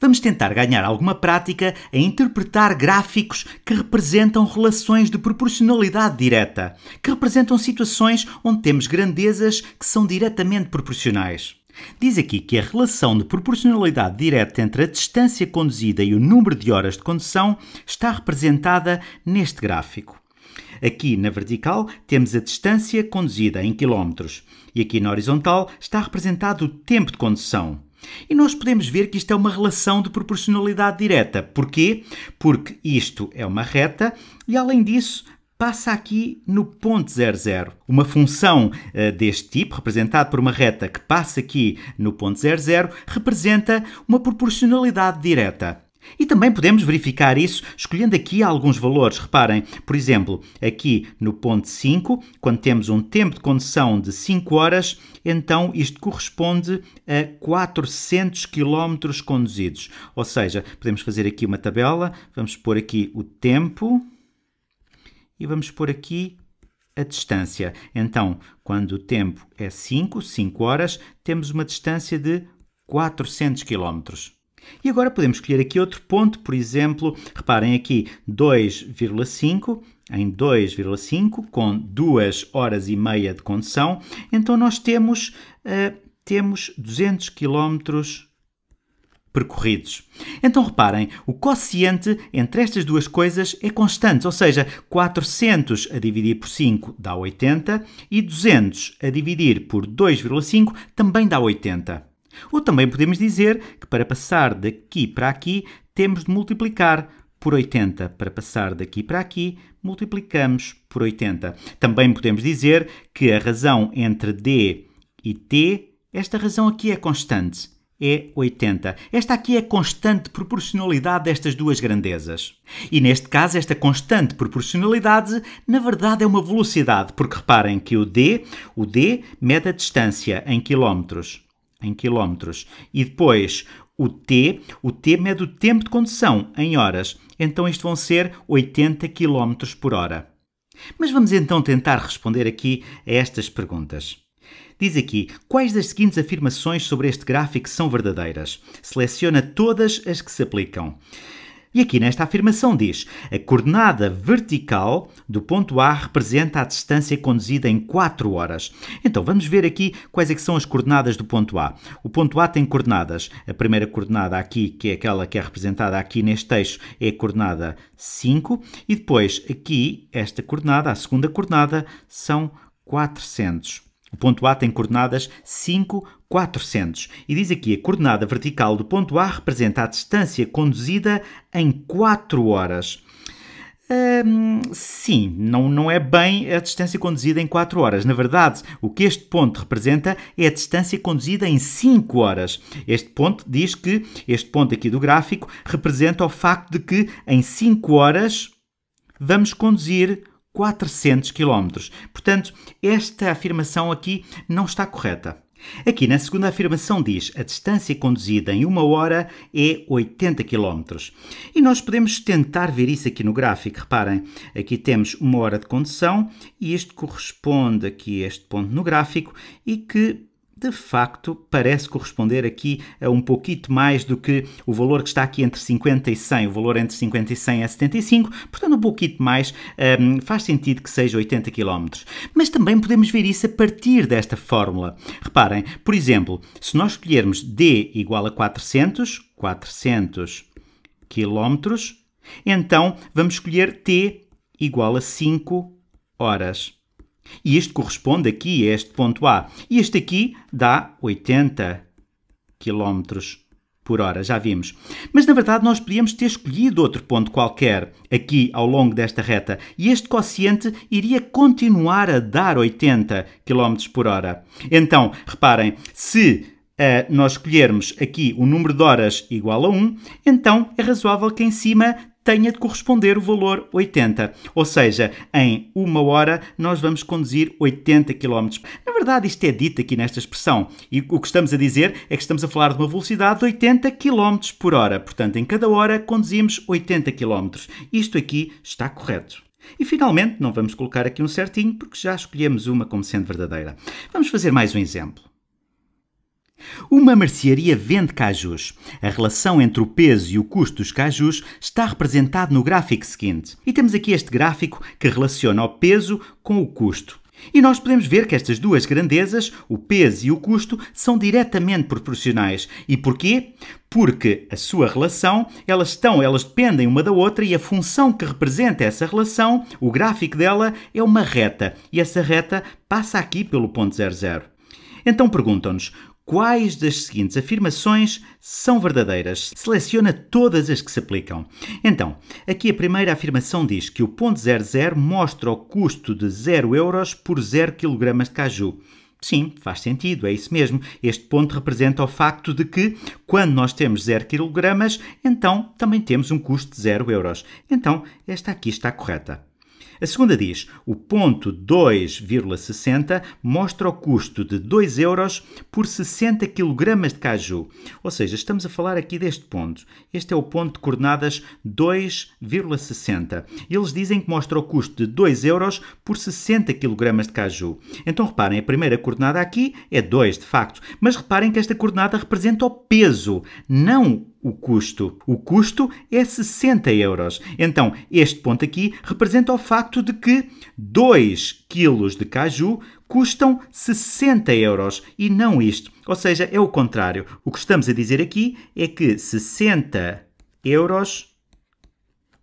Vamos tentar ganhar alguma prática a interpretar gráficos que representam relações de proporcionalidade direta, que representam situações onde temos grandezas que são diretamente proporcionais. Diz aqui que a relação de proporcionalidade direta entre a distância conduzida e o número de horas de condução está representada neste gráfico. Aqui na vertical temos a distância conduzida em quilómetros e aqui na horizontal está representado o tempo de condução. E nós podemos ver que isto é uma relação de proporcionalidade direta. Porquê? Porque isto é uma reta e, além disso, passa aqui no ponto zero Uma função uh, deste tipo, representada por uma reta que passa aqui no ponto zero representa uma proporcionalidade direta. E também podemos verificar isso escolhendo aqui alguns valores. Reparem, por exemplo, aqui no ponto 5, quando temos um tempo de condução de 5 horas, então isto corresponde a 400 km conduzidos. Ou seja, podemos fazer aqui uma tabela, vamos pôr aqui o tempo e vamos pôr aqui a distância. Então, quando o tempo é 5, 5 horas, temos uma distância de 400 quilómetros. E agora podemos escolher aqui outro ponto, por exemplo, reparem aqui 2,5 em 2,5 com 2 horas e meia de condução, então nós temos, uh, temos 200 km percorridos. Então reparem, o quociente entre estas duas coisas é constante, ou seja, 400 a dividir por 5 dá 80 e 200 a dividir por 2,5 também dá 80. Ou também podemos dizer que para passar daqui para aqui temos de multiplicar por 80. Para passar daqui para aqui, multiplicamos por 80. Também podemos dizer que a razão entre D e T, esta razão aqui é constante é 80. Esta aqui é a constante proporcionalidade destas duas grandezas. E neste caso, esta constante proporcionalidade, na verdade, é uma velocidade, porque reparem que o d, o d mede a distância em quilómetros em quilómetros. E depois o T, o T mede o tempo de condução em horas. Então isto vão ser 80 km por hora. Mas vamos então tentar responder aqui a estas perguntas. Diz aqui: quais das seguintes afirmações sobre este gráfico são verdadeiras? Seleciona todas as que se aplicam. E aqui nesta afirmação diz: a coordenada vertical do ponto A representa a distância conduzida em 4 horas. Então vamos ver aqui quais é são as coordenadas do ponto A. O ponto A tem coordenadas. A primeira coordenada aqui, que é aquela que é representada aqui neste texto, é a coordenada 5 e depois aqui esta coordenada, a segunda coordenada, são 400. O ponto A tem coordenadas 5, 400. E diz aqui: a coordenada vertical do ponto A representa a distância conduzida em 4 horas. Hum, sim, não, não é bem a distância conduzida em 4 horas. Na verdade, o que este ponto representa é a distância conduzida em 5 horas. Este ponto diz que, este ponto aqui do gráfico, representa o facto de que em 5 horas vamos conduzir 400 km. Portanto, esta afirmação aqui não está correta. Aqui na segunda afirmação diz a distância conduzida em uma hora é 80 km. E nós podemos tentar ver isso aqui no gráfico. Reparem, aqui temos uma hora de condução e isto corresponde aqui a este ponto no gráfico e que de facto parece corresponder aqui a um pouquinho mais do que o valor que está aqui entre 50 e 100. O valor entre 50 e 100 é 75, portanto um pouquinho mais um, faz sentido que seja 80 km. Mas também podemos ver isso a partir desta fórmula. Reparem, por exemplo, se nós escolhermos D igual a 400, 400 km, então vamos escolher T igual a 5 horas. E este corresponde aqui a este ponto A. E este aqui dá 80 km por hora, já vimos. Mas na verdade nós podíamos ter escolhido outro ponto qualquer aqui ao longo desta reta e este quociente iria continuar a dar 80 km por hora. Então, reparem, se uh, nós escolhermos aqui o número de horas igual a 1, então é razoável que em cima tenha de corresponder o valor 80. Ou seja, em uma hora nós vamos conduzir 80 km. Na verdade, isto é dito aqui nesta expressão. E o que estamos a dizer é que estamos a falar de uma velocidade de 80 km por hora. Portanto, em cada hora conduzimos 80 km. Isto aqui está correto. E finalmente, não vamos colocar aqui um certinho porque já escolhemos uma como sendo verdadeira. Vamos fazer mais um exemplo. Uma mercearia vende cajus. A relação entre o peso e o custo dos cajus está representado no gráfico seguinte. E temos aqui este gráfico que relaciona o peso com o custo. E nós podemos ver que estas duas grandezas, o peso e o custo, são diretamente proporcionais. E porquê? Porque a sua relação, elas estão, elas dependem uma da outra e a função que representa essa relação, o gráfico dela é uma reta, e essa reta passa aqui pelo ponto zero. Então perguntam-nos: quais das seguintes afirmações são verdadeiras. Seleciona todas as que se aplicam. Então, aqui a primeira afirmação diz que o ponto 00 mostra o custo de 0 euros por 0 kg de caju. Sim, faz sentido, é isso mesmo. Este ponto representa o facto de que, quando nós temos 0 kg, então também temos um custo de 0 euros. Então, esta aqui está correta. A segunda diz: o ponto 2,60 mostra o custo de 2 euros por 60 kg de caju. Ou seja, estamos a falar aqui deste ponto. Este é o ponto de coordenadas 2,60. Eles dizem que mostra o custo de 2 euros por 60 kg de caju. Então reparem, a primeira coordenada aqui é 2, de facto. Mas reparem que esta coordenada representa o peso, não o custo. O custo é 60 euros. Então, este ponto aqui representa o facto de que 2 kg de caju custam 60 euros e não isto. Ou seja, é o contrário. O que estamos a dizer aqui é que 60 euros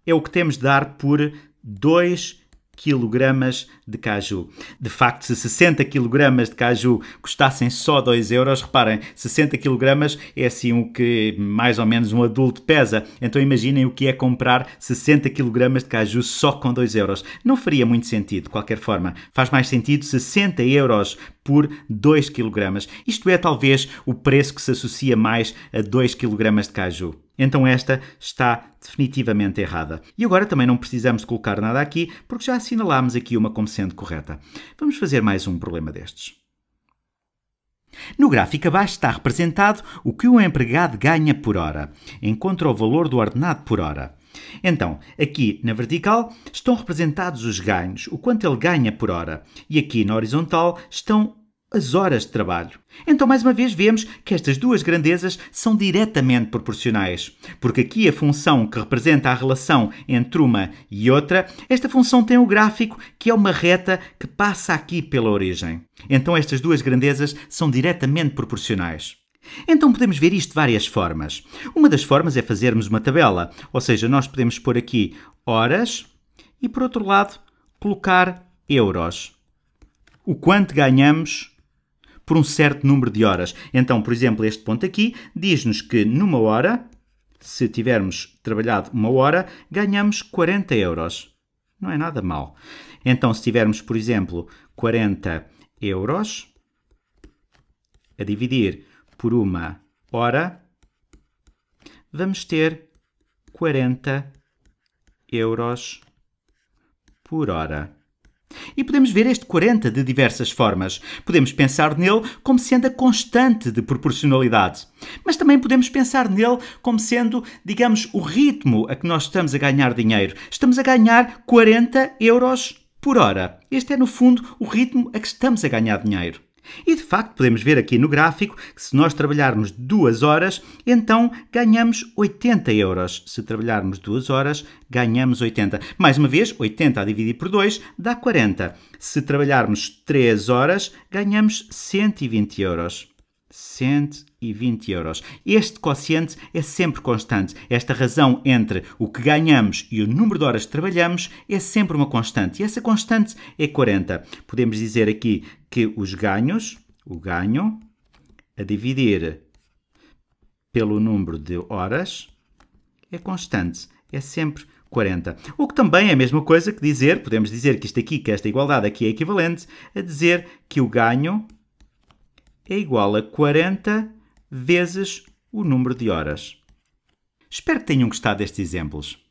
é o que temos de dar por 2 kg de caju. De facto, se 60 kg de caju custassem só 2 euros, reparem, 60 kg é assim o que mais ou menos um adulto pesa. Então imaginem o que é comprar 60 kg de caju só com 2 euros. Não faria muito sentido, de qualquer forma. Faz mais sentido 60 euros por 2 kg. Isto é talvez o preço que se associa mais a 2 kg de caju. Então esta está definitivamente errada. E agora também não precisamos colocar nada aqui, porque já assinalámos aqui uma competição sendo correta. Vamos fazer mais um problema destes. No gráfico abaixo está representado o que um empregado ganha por hora. Encontra o valor do ordenado por hora. Então, aqui na vertical estão representados os ganhos, o quanto ele ganha por hora, e aqui na horizontal estão as horas de trabalho. Então, mais uma vez, vemos que estas duas grandezas são diretamente proporcionais, porque aqui a função que representa a relação entre uma e outra, esta função tem o um gráfico que é uma reta que passa aqui pela origem. Então, estas duas grandezas são diretamente proporcionais. Então podemos ver isto de várias formas. Uma das formas é fazermos uma tabela, ou seja, nós podemos pôr aqui horas e, por outro lado, colocar euros. O quanto ganhamos por um certo número de horas. Então, por exemplo, este ponto aqui diz-nos que numa hora, se tivermos trabalhado uma hora, ganhamos 40 euros. Não é nada mal. Então, se tivermos, por exemplo, 40 euros a dividir por uma hora, vamos ter 40 euros por hora. E podemos ver este 40 de diversas formas. Podemos pensar nele como sendo a constante de proporcionalidade, mas também podemos pensar nele como sendo, digamos, o ritmo a que nós estamos a ganhar dinheiro. Estamos a ganhar 40 euros por hora. Este é, no fundo, o ritmo a que estamos a ganhar dinheiro. E de facto, podemos ver aqui no gráfico que se nós trabalharmos duas horas, então ganhamos 80 euros. Se trabalharmos duas horas, ganhamos 80. Mais uma vez, 80 a dividir por 2 dá 40. Se trabalharmos 3 horas, ganhamos 120 euros. 120 euros. Este quociente é sempre constante. Esta razão entre o que ganhamos e o número de horas que trabalhamos é sempre uma constante. E essa constante é 40. Podemos dizer aqui que os ganhos, o ganho, a dividir pelo número de horas é constante, é sempre 40. O que também é a mesma coisa que dizer, podemos dizer que isto aqui, que esta igualdade aqui é equivalente a dizer que o ganho é igual a 40 vezes o número de horas. Espero que tenham gostado destes exemplos.